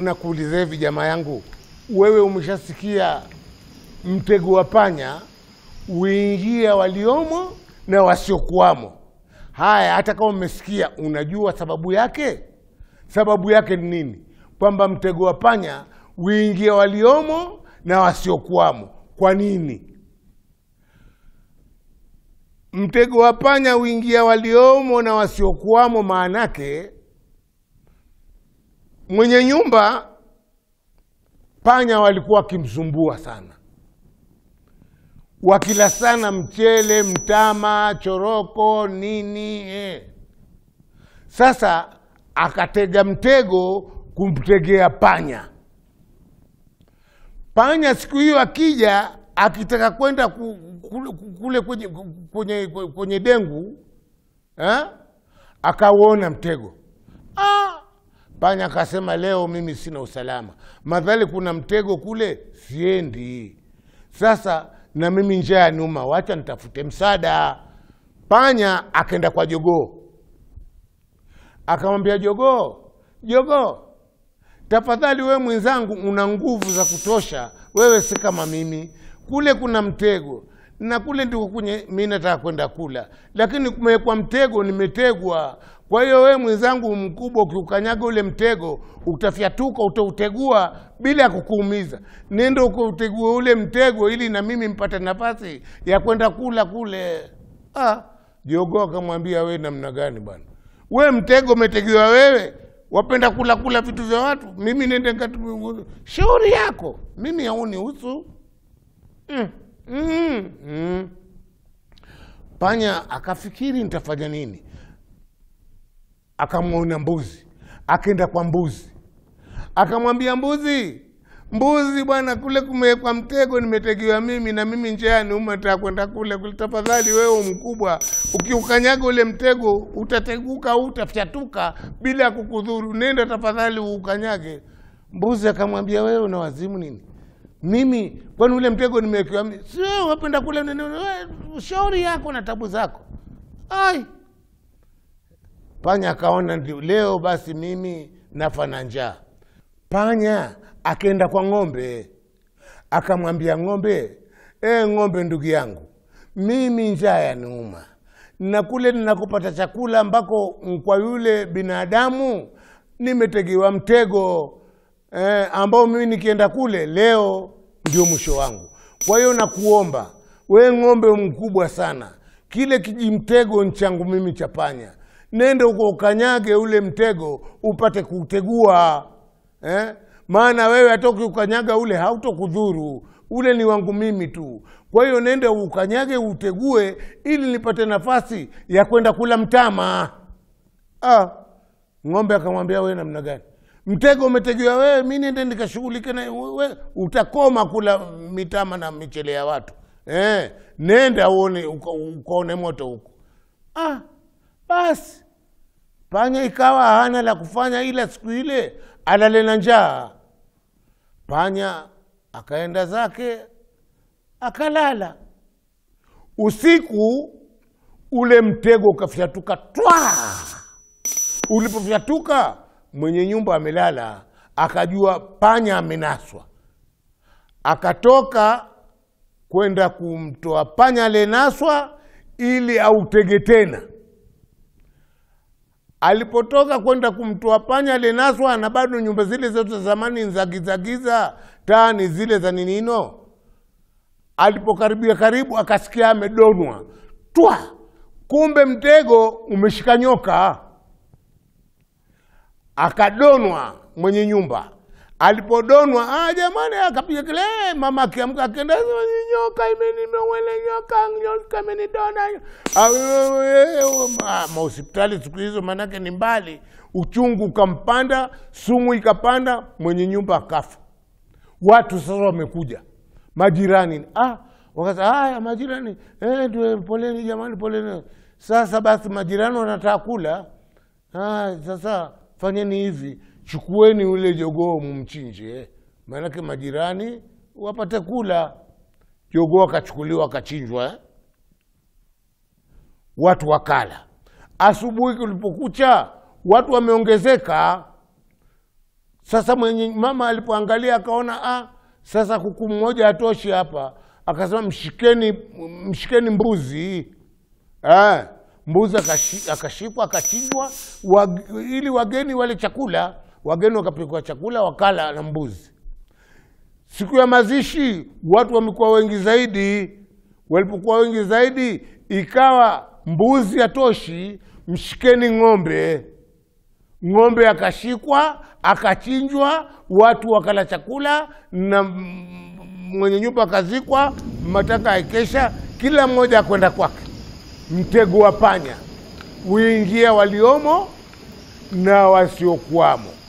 Nakuuliza hivi jamaa yangu, wewe umeshasikia mtego wa panya uingia waliomo na wasiokuwamo. Haya, hata kama umesikia, unajua sababu yake? Sababu yake ni nini? Kwamba mtego wa panya uingia waliomo na wasiokuwamo. Kwa nini mtego wa panya uingia waliomo na wasiokuwamo? Maanake mwenye nyumba, panya walikuwa wakimsumbua sana, wakila sana mchele, mtama, choroko, nini eh. Sasa akatega mtego kumtegea panya. Panya siku hiyo akija akitaka kwenda kule kwenye, kwenye, kwenye dengu eh, akauona mtego panya akasema leo mimi sina usalama, madhali kuna mtego kule, siendi. Sasa na mimi njaa ya nyuma, wacha nitafute msaada. Panya akaenda kwa jogoo, akamwambia jogoo, jogoo, tafadhali wewe mwenzangu, una nguvu za kutosha, wewe si kama mimi. Kule kuna mtego na kule ndiko kwenye mi nataka kwenda kula, lakini kumewekwa mtego, nimetegwa kwa hiyo wewe mwenzangu mkubwa, ukiukanyaga ule mtego utafyatuka, utautegua bila ya kukuumiza. Nenda ukautegua ule mtego, ili na mimi mpate nafasi ya kwenda kula kule. Ah, jogoo akamwambia, we namna gani bwana, we mtego umetegewa wewe, wapenda kula kula vitu vya watu, mimi nende ngati, shauri yako, mimi husu mm. mm. mm. Panya akafikiri nitafanya nini akamwona mbuzi, akaenda kwa mbuzi, akamwambia mbuzi, mbuzi bwana, kule kumewekwa mtego, nimetegewa mimi na mimi njaa niuma, takwenda kule kule. Tafadhali wewe mkubwa, ukiukanyaga ule mtego utateguka au utafyatuka bila kukudhuru, nenda tafadhali uukanyage. Mbuzi akamwambia wewe una wazimu nini? Mimi kwani ule mtego nimewekewa mimi? Si wewe unapenda kule, ushauri yako na tabu zako. Ai, Panya akaona ndio leo basi mimi nafa na njaa. Panya akaenda kwa ng'ombe, akamwambia ng'ombe, e, ng'ombe ndugu yangu, mimi njaa yaniuma na kule ninakupata chakula ambako kwa yule binadamu nimetegewa mtego e, ambao mimi nikienda kule leo ndio mwisho wangu. Kwa hiyo nakuomba we ng'ombe mkubwa sana, kile kijimtego nchangu mimi cha panya nende uko ukanyage ule mtego upate kutegua eh? maana wewe hatoki ukanyaga ule hautokudhuru ule ni wangu mimi tu kwa hiyo nende ukanyage utegue ili nipate nafasi ya kwenda kula mtama ah. ng'ombe akamwambia wee namna gani mtego umetegewa wewe mi nende nikashughulike na we, utakoma kula mitama na michele ya watu eh, nenda uone ukaone moto huko ah, basi panya ikawa hana la kufanya ila siku ile alale na njaa. Panya akaenda zake akalala. Usiku ule mtego ukafyatuka twa Ulipofyatuka, mwenye nyumba amelala, akajua panya amenaswa, akatoka kwenda kumtoa panya alenaswa ili autege tena alipotoka kwenda kumtoa panya lenaswa, na bado nyumba zile zetu za zamani nzagizagiza taa ni zile za ninino. Alipokaribia karibu, akasikia amedonwa twa, kumbe mtego umeshika nyoka, akadonwa mwenye nyumba alipodonwa ah, jamani, akapiga kile Mama akiamka akenda, nyoka imenimewele nyoka nyoka imenidona. Ah, ah, mahospitali siku hizo maanake ni mbali, uchungu ukampanda, sumu ikapanda, mwenye nyumba akafa. Watu sasa wamekuja majirani, ah, wakasa haya majirani, eh, poleni jamani, poleni. Sasa basi majirani wanataa kula, ah, sasa fanyeni hivi chukueni ule jogoo mumchinje, maanake majirani wapate kula. Jogoo akachukuliwa akachinjwa, eh? watu wakala. Asubuhi kulipokucha, watu wameongezeka. Sasa mwenye mama alipoangalia akaona, ah, sasa kuku mmoja hatoshi hapa, akasema mshikeni, mshikeni mbuzi ah, mbuzi akashikwa akachinjwa wag, ili wageni wale chakula wageni wakapikwa chakula wakala na mbuzi. Siku ya mazishi watu wamekuwa wengi zaidi. Walipokuwa wengi zaidi, ikawa mbuzi hatoshi, mshikeni ng'ombe. Ng'ombe akashikwa akachinjwa, watu wakala chakula, na mwenye nyumba akazikwa, mataka aikesha kila mmoja akwenda kwake. Mtego wa panya uingia waliomo na wasiokuwamo.